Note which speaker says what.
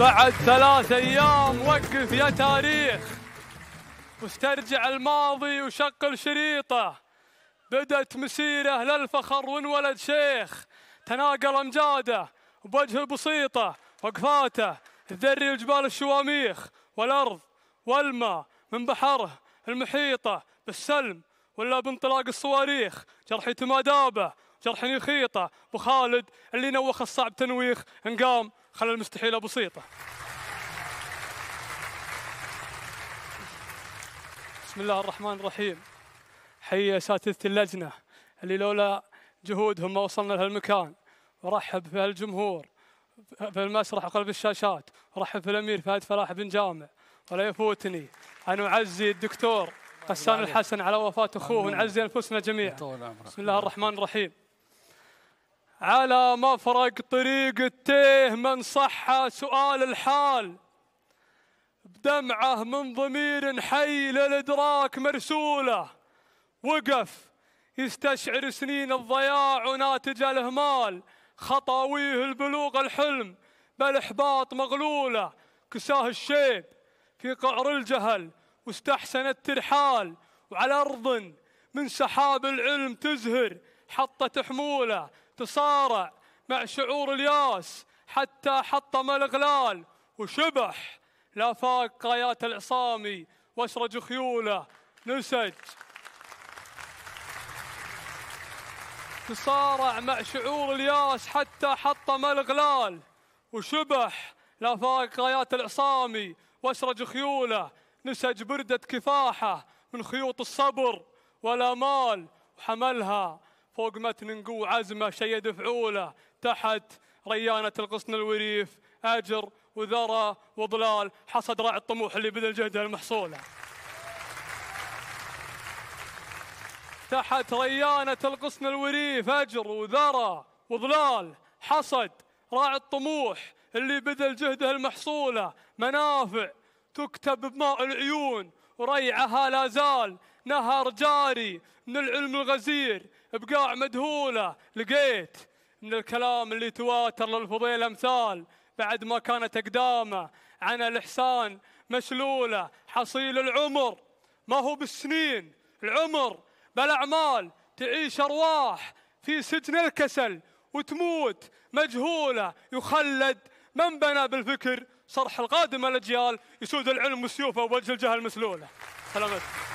Speaker 1: بعد ثلاث أيام وقف يا تاريخ واسترجع الماضي وشقل شريطه بدت مسيره للفخر وانولد شيخ تناقل امجاده وبوجه البسيطه وقفاته تذري الجبال الشواميخ والارض والماء من بحره المحيطه بالسلم ولا بانطلاق الصواريخ جرحي تمادابه جرحي خيطه بخالد خالد اللي نوخ الصعب تنويخ انقام خلى المستحيل بسيطة بسم الله الرحمن الرحيم حي أساتذة اللجنة اللي لولا جهودهم ما وصلنا لهالمكان ورحب الجمهور في المسرح وقلب الشاشات ورحب في الأمير فهد فلاح بن جامع ولا يفوتني أن أعزي الدكتور قسام الحسن على وفاة أخوه ونعزي أنفسنا جميعا بسم الله الرحمن الرحيم على مفرق طريق التيه من صح سؤال الحال بدمعه من ضمير حي للادراك مرسوله وقف يستشعر سنين الضياع وناتج الاهمال خطاويه البلوغ الحلم بالاحباط مغلوله كساه الشيب في قعر الجهل واستحسن الترحال وعلى ارض من سحاب العلم تزهر حطت حموله تصارع مع شعور الياس حتى حطم الأغلال وشبح لا فاق قايات العصامي واشرج خيوله نسج تصارع مع شعور الياس حتى حطم الأغلال وشبح لا فاق غايات العصامي واشرج خيوله نسج بردة كفاحه من خيوط الصبر والامال وحملها فوق متن قوة عزمة شيء يدفعوا تحت ريانة الغصن الوريف أجر وذرى وضلال حصد راعي الطموح اللي بذل جهده المحصولة تحت ريانة الغصن الوريف أجر وذرى وضلال حصد راعي الطموح اللي بذل جهده المحصولة منافع تكتب بماء العيون وريعها لا زال نهر جاري من العلم الغزير بقاع مدهولة لقيت من الكلام اللي تواتر للفضيل أمثال بعد ما كانت أقدامه عن الإحسان مشلولة حصيل العمر ما هو بالسنين العمر بالأعمال تعيش أرواح في سجن الكسل وتموت مجهولة يخلد من بنى بالفكر صرح القادم الاجيال يسود العلم والسيوف وجه الجهل مسلوله سلامتكم